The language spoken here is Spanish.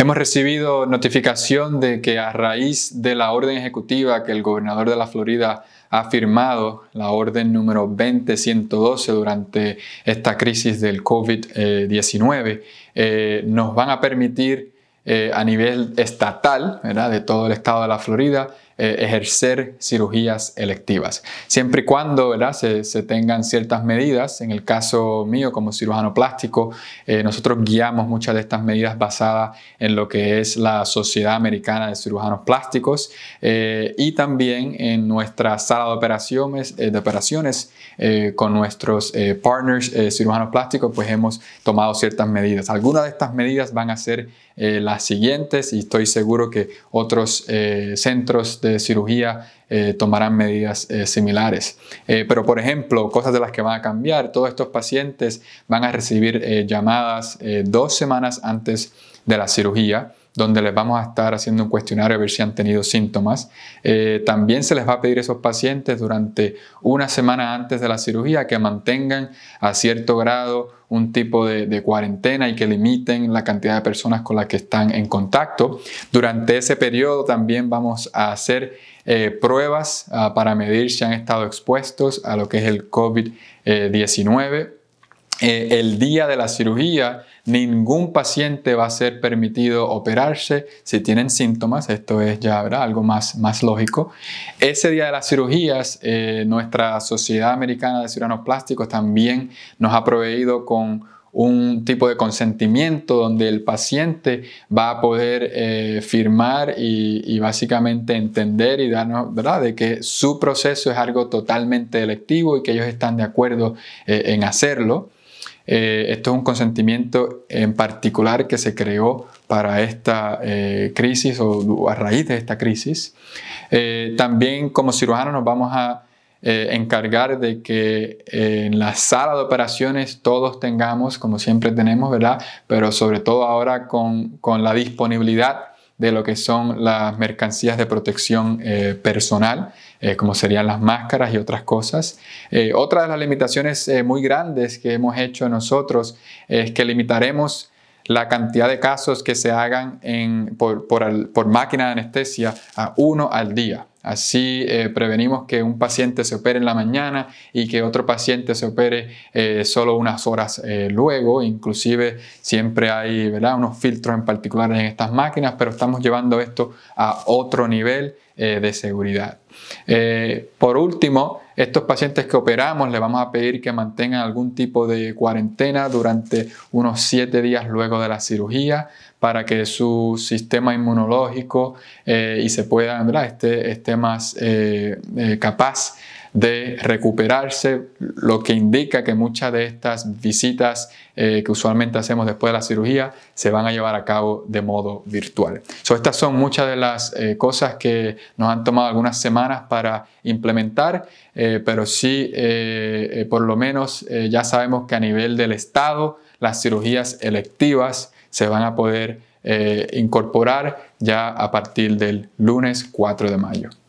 Hemos recibido notificación de que a raíz de la orden ejecutiva que el gobernador de la Florida ha firmado, la orden número 20112 durante esta crisis del COVID-19, eh, nos van a permitir eh, a nivel estatal, de todo el estado de la Florida, eh, ejercer cirugías electivas, siempre y cuando se, se, tengan ciertas medidas. En el caso mío, como cirujano plástico, eh, nosotros guiamos muchas de estas medidas basadas en lo que es la Sociedad Americana de Cirujanos Plásticos eh, y también en nuestra sala de operaciones, de operaciones con nuestros partners cirujanos plásticos, pues hemos tomado ciertas medidas. Algunas de estas medidas van a ser las siguientes y estoy seguro que otros centros de cirugía eh, tomarán medidas eh, similares. Eh, pero, por ejemplo, cosas de las que van a cambiar, todos estos pacientes van a recibir llamadas dos semanas antes de la cirugía donde les vamos a estar haciendo un cuestionario a ver si han tenido síntomas. Eh, también se les va a pedir a esos pacientes durante una semana antes de la cirugía que mantengan a cierto grado un tipo de, cuarentena y que limiten la cantidad de personas con las que están en contacto. Durante ese periodo también vamos a hacer eh, pruebas ah, para medir si han estado expuestos a lo que es el COVID-19. Eh, el día de la cirugía Ningún paciente va a ser permitido operarse si tienen síntomas. Esto es ya algo más, lógico. Ese día de las cirugías, eh, nuestra Sociedad Americana de Cirujanos Plásticos también nos ha proveído con un tipo de consentimiento donde el paciente va a poder eh, firmar y, básicamente entender y darnos, ¿verdad?, de que su proceso es algo totalmente electivo y que ellos están de acuerdo eh, en hacerlo. Eh, esto es un consentimiento en particular que se creó para esta eh, crisis o a raíz de esta crisis. Eh, también como cirujanos nos vamos a encargar de que en la sala de operaciones todos tengamos, como siempre tenemos, ¿verdad? Pero sobre todo ahora con, con la disponibilidad de lo que son las mercancías de protección eh, personal, eh, como serían las máscaras y otras cosas. Eh, otra de las limitaciones muy grandes que hemos hecho nosotros es que limitaremos la cantidad de casos que se hagan por máquina de anestesia a uno al día. Así eh, prevenimos que un paciente se opere en la mañana y que otro paciente se opere eh, solo unas horas eh, luego. Inclusive siempre hay unos filtros en particular en estas máquinas, pero estamos llevando esto a otro nivel de seguridad. por último, estos pacientes que operamos le vamos a pedir que mantengan algún tipo de cuarentena durante unos 7 días luego de la cirugía para que su sistema inmunológico eh, y se pueda, esté, esté, más eh, eh, capaz de recuperarse, lo que indica que muchas de estas visitas eh, que usualmente hacemos después de la cirugía se van a llevar a cabo de modo virtual. So, estas son muchas de las eh, cosas que nos han tomado algunas semanas para implementar, eh, pero sí, por lo menos ya sabemos que a nivel del Estado, las cirugías electivas se van a poder incorporar ya a partir del lunes 4 de mayo.